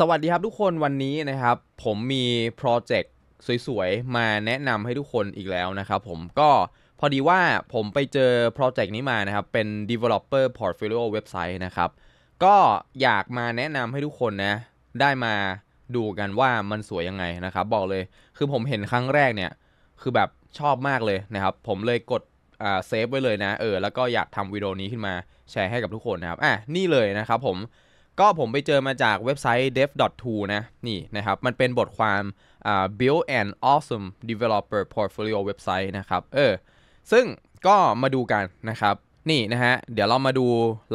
สวัสดีครับทุกคนวันนี้นะครับ ผมมีโปรเจกต์สวย ๆ มาแนะนำให้ทุกคนอีกแล้วนะครับ ผมก็พอดีว่าผมไปเจอโปรเจกต์นี้มานะครับ เป็น developer portfolio website นะครับ ก็อยากมาแนะนำให้ทุกคนนะ ได้มาดูกันว่ามันสวยยังไงนะครับ บอกเลยคือผมเห็นครั้งแรกเนี่ยคือแบบชอบมากเลยนะครับ ผมเลยกดเซฟไว้เลยนะเออแล้วก็อยากทำวิดีโอนี้ขึ้นมาแชร์ให้กับทุกคนนะครับ อ่ะนี่เลยนะครับ ผมก็ผมไปเจอมาจากเว็บไซต์ dev to นะนี่นะครับ มันเป็นบทความ uh, build an awesome developer portfolio website นะครับเออซึ่งก็มาดูกันนะครับ นี่นะฮะเดี๋ยวเรามาดู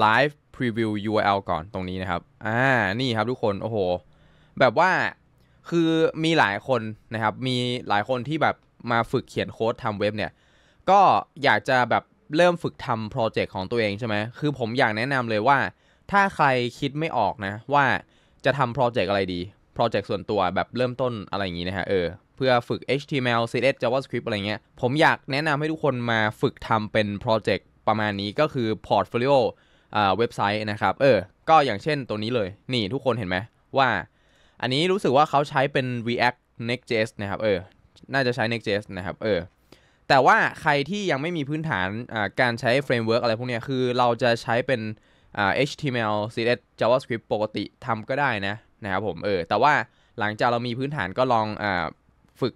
live preview URL ก่อนตรงนี้นะครับอ่านี่ครับทุกคน โอ้โห แบบว่าคือมีหลายคนนะครับ มีหลายคนที่แบบมาฝึกเขียนโค้ดทำเว็บเนี่ย ก็อยากจะแบบเริ่มฝึกทำโปรเจกต์ของตัวเองใช่ไหมคือผมอยากแนะนำเลยว่าถ้าใครคิดไม่ออกนะ ว่าจะทำโปรเจกต์อะไรดีโปรเจกต์ส่วนตัวแบบเริ่มต้นอะไรอย่างนี้นะฮะเออเพื่อฝึก HTML CSS JavaScript อะไรเงี้ยผมอยากแนะนำให้ทุกคนมาฝึกทำเป็นโปรเจกต์ประมาณนี้ก็คือ Portfolio เว็บไซต์นะครับ เออ ก็อย่างเช่นตัวนี้เลยนี่ทุกคนเห็นไหมว่า อันนี้รู้สึกว่าเขาใช้เป็น React Next.js นะครับเออน่าจะใช้ Next.js นะครับเออแต่ว่าใครที่ยังไม่มีพื้นฐานการใช้เฟรมเวิร์กอะไรพวกนี้คือเราจะใช้เป็น HTML CSS JavaScript ปกติทำก็ได้นะนะครับผมเออ แต่ว่าหลังจากเรามีพื้นฐานก็ลองอฝึก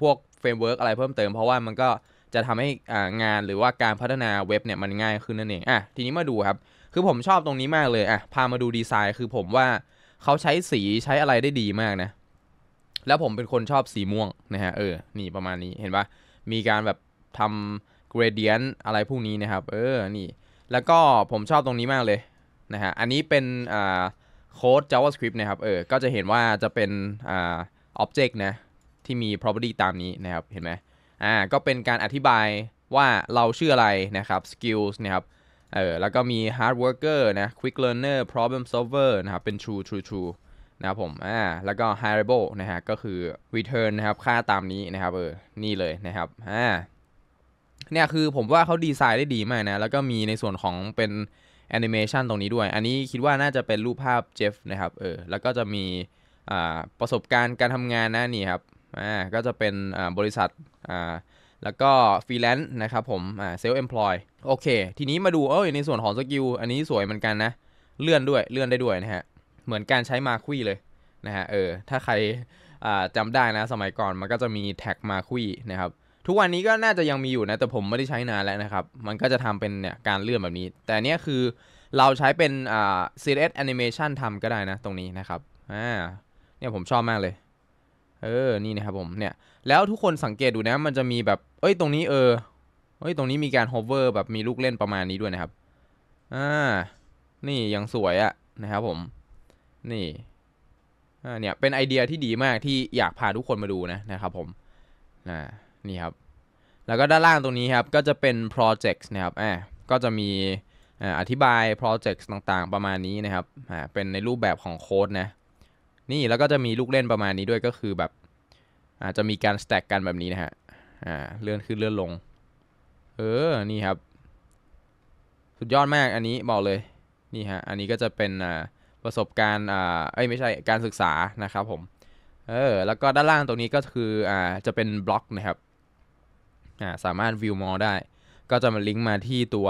พวกเฟรมเวิร์กอะไรเพิ่มเติม เพราะว่ามันก็จะทำให้งานหรือว่าการพัฒนาเว็บเนี่ยมันง่ายขึ้นนั่นเองอ่ะทีนี้มาดูครับ คือผมชอบตรงนี้มากเลยอ่ะพามาดูดีไซน์คือผมว่าเขาใช้สีใช้อะไรได้ดีมากนะ แล้วผมเป็นคนชอบสีม่วงนะฮะเออนี่ประมาณนี้เห็นปะมีการแบบทำเกรเดียนอะไรพวกนี้นะครับ เออนี่แล้วก็ผมชอบตรงนี้มากเลยนะฮะ อันนี้เป็นโค้ด JavaScript นะครับ เออ ก็จะเห็นว่าจะเป็นอ่า object นะ ที่มี property ตามนี้นะครับ เห็นไหมอ่า ก็เป็นการอธิบายว่าเราชื่ออะไรนะครับ skills นะครับ เออ แล้วก็มี hard worker นะ quick learner problem solver นะครับ เป็น true true true นะครับผม อ่า แล้วก็ hireable นะฮะ ก็คือ return นะครับ ค่าตามนี้นะครับ เออ นี่เลยนะครับ อ่าเนี่ยคือผมว่าเขาดีไซน์ได้ดีมากนะ แล้วก็มีในส่วนของเป็นแอนิเมชันตรงนี้ด้วย อันนี้คิดว่าน่าจะเป็นรูปภาพเจฟนะครับเออแล้วก็จะมีประสบการณ์การทำงานนะนี่ครับอ่าก็จะเป็นบริษัทอ่าแล้วก็ฟรีแลนซ์นะครับผมอ่าเซลล์เอมพลอยโอเค ทีนี้มาดูเอ้ยในส่วนของสกิลอันนี้สวยเหมือนกันนะ เลื่อนด้วยเลื่อนได้ด้วยนะฮะเหมือนการใช้มาคุยเลยนะฮะเออถ้าใครจำได้นะ สมัยก่อนมันก็จะมีแท็กมาคุยนะครับทุกวันนี้ก็น่าจะยังมีอยู่นะ แต่ผมไม่ได้ใช้นานแล้วนะครับ มันก็จะทำเป็นเนี่ยการเลื่อนแบบนี้ แต่เนี้ยคือเราใช้เป็นอ่า c s s Animation ทำก็ได้นะ ตรงนี้นะครับ อ่า เนี่ยผมชอบมากเลย เออ นี่นะครับผม เนี่ย แล้วทุกคนสังเกตดูนะ มันจะมีแบบ เอ้ย ตรงนี้เออเอ้ย ตรงนี้มีการ hover แบบมีลูกเล่นประมาณนี้ด้วยนะครับ อ่า นี่ยังสวยอะนะครับผม นี่ อ่า เนี่ย เป็นไอเดียที่ดีมากที่อยากพาทุกคนมาดูนะนะครับ ผมอ่านี่ครับ แล้วก็ด้านล่างตรงนี้ครับก็จะเป็น projects นะครับแอบก็จะมีอธิบาย projects ต่างๆประมาณนี้นะครับ เป็นในรูปแบบของโค้ดนะ นี่แล้วก็จะมีลูกเล่นประมาณนี้ด้วยก็คือแบบอาจจะมีการ stack กันแบบนี้นะฮะเลื่อนขึ้นเลื่อนลง เออ นี่ครับ สุดยอดมากอันนี้บอกเลย นี่ฮะ อันนี้ก็จะเป็นประสบการณ์ อ่า เอ้ยไม่ใช่ การศึกษา นะครับผม เออ แล้วก็ด้านล่างตรงนี้ก็คือ อ่า จะเป็นบล็อกนะครับสามารถวิวมอลได้ ก็จะมาลิงก์มาที่ตัว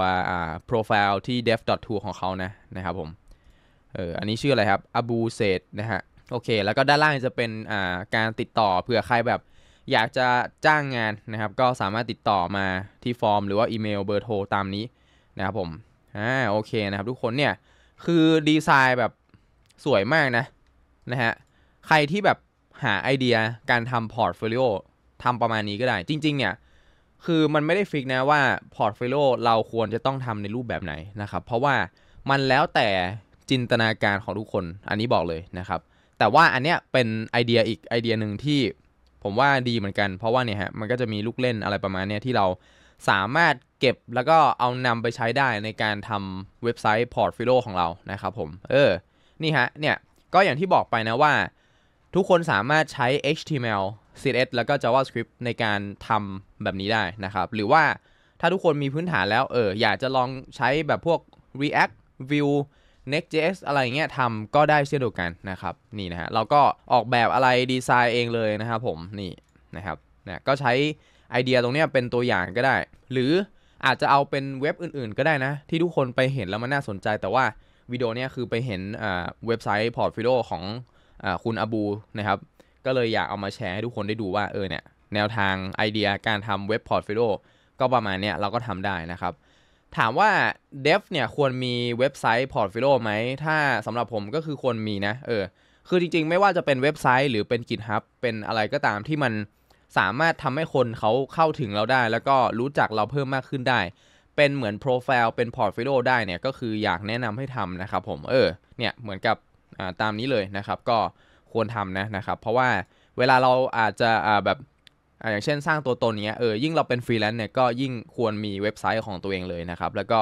โปรไฟล์ที่ dev.to ของเขานะนะครับผม เออ อันนี้ชื่ออะไรครับ Abu Set นะฮะ โอเค แล้วก็ด้านล่างจะเป็นการติดต่อเผื่อใครแบบอยากจะจ้างงานนะครับ ก็สามารถติดต่อมาที่ฟอร์ม หรือว่าอีเมลเบอร์โทรตามนี้นะครับผม อ่า โอเคนะครับทุกคนเนี่ย คือดีไซน์แบบสวยมากนะนะฮะ ใครที่แบบหาไอเดียการทำพอร์ตโฟลิโอทำประมาณนี้ก็ได้ จริงๆเนี่ยคือมันไม่ได้ฟิกนะว่า พอร์ตโฟลิโอเราควรจะต้องทำในรูปแบบไหนนะครับ เพราะว่ามันแล้วแต่จินตนาการของทุกคน อันนี้บอกเลยนะครับ แต่ว่าอันเนี้ยเป็นไอเดียอีกไอเดียหนึ่งที่ ผมว่าดีเหมือนกันเพราะว่าเนี่ยฮะมันก็จะมีลูกเล่นอะไรประมาณเนี้ยที่เราสามารถเก็บแล้วก็เอานำไปใช้ได้ในการทำเว็บไซต์พอร์ตฟิโลของเรานะครับผมเออนี่ฮะเนี่ยก็อย่างที่บอกไปนะว่า ทุกคนสามารถใช้ HTML CSS แล้วก็ JavaScript ในการทำแบบนี้ได้นะครับ หรือว่าถ้าทุกคนมีพื้นฐานแล้วเอออยากจะลองใช้แบบพวก React Vue Next.js อะไรเงี้ยทำก็ได้เช่นเดียวกันนะครับ นี่นะฮะเราก็ออกแบบอะไรดีไซน์เองเลยนะครับผมนี่นะครับนะก็ใช้ไอเดียตรงนี้เป็นตัวอย่างก็ได้ หรืออาจจะเอาเป็นเว็บอื่นๆก็ได้นะ ที่ทุกคนไปเห็นแล้วมันน่าสนใจ แต่ว่าวิดีโอนี้คือไปเห็นเว็บไซต์พอร์ตฟิโลของอคุณอบูนะครับก็เลยอยากเอามาแชร์ให้ทุกคนได้ดูว่าเออเนี่ย แนวทางไอเดียการทำเว็บพอร์ตฟิโลก็ประมาณเนี้ยเราก็ทำได้นะครับ ถามว่า เดฟเนี่ยควรมีเว็บไซต์พอร์ตฟิโลไหม ถ้าสำหรับผมก็คือควรมีนะเออคือจริงๆไม่ว่าจะเป็นเว็บไซต์หรือเป็น GitHub เป็นอะไรก็ตามที่มันสามารถทำให้คนเขาเข้าถึงเราได้ แล้วก็รู้จักเราเพิ่มมากขึ้นได้ เป็นเหมือนโปรไฟล์เป็นพอร์ตฟิโลได้เนี่ยก็คืออยากแนะนำให้ทำนะครับ ผมเออเนี่ยเหมือนกับตามนี้เลยนะครับ ก็ควรทำนะนะครับเพราะว่าเวลาเราอาจจะแบบอย่างเช่นสร้างตัวตนเนี้ยเออยิ่งเราเป็นฟรีแลนซ์เนี่ยก็ยิ่งควรมีเว็บไซต์ของตัวเองเลยนะครับ แล้วก็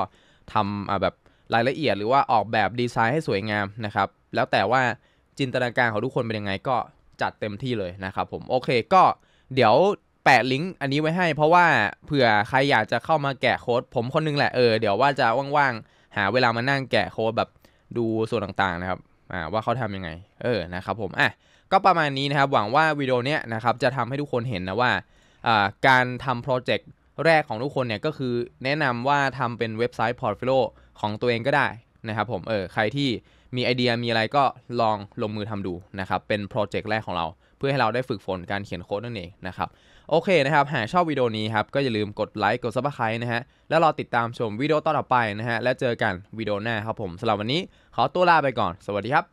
ทำแบบรายละเอียด หรือว่าออกแบบดีไซน์ให้สวยงามนะครับ แล้วแต่ว่าจินตนาการของทุกคนเป็นยังไงก็จัดเต็มที่เลยนะครับ ผมโอเคก็เดี๋ยวแปะลิงก์อันนี้ไว้ให้ เพราะว่าเผื่อใครอยากจะเข้ามาแกะโค้ดผมคนนึงแหละเออเดี๋ยวว่าจะว่างๆ หาเวลามานั่งแกะโค้ดแบบดูส่วนต่างๆนะครับว่าเขาทำยังไง เออ นะครับ ผม อ่ะ ก็ประมาณนี้นะครับ หวังว่าวิดีโอเนี้ยนะครับ จะทำให้ทุกคนเห็นนะว่า การทำโปรเจกต์ แรกของทุกคนเนี่ยก็คือแนะนำว่าทำเป็นเว็บไซต์พอร์ตโฟลิโอของตัวเองก็ได้นะครับ ผม เออ ใครที่มีไอเดียมีอะไรก็ลองลงมือทำดูนะครับ เป็นโปรเจกต์แรกของเรา เพื่อให้เราได้ฝึกฝนการเขียนโค้ดนั่นเองนะครับโอเคนะครับ หากชอบวิดีโอนี้ครับ ก็อย่าลืมกดไลค์ กดซับสไครต์นะฮะ แล้วรอติดตามชมวิดีโอต่อไปนะฮะ แล้วเจอกันวิดีโอหน้าครับผม สำหรับวันนี้ขอตัวลาไปก่อน สวัสดีครับ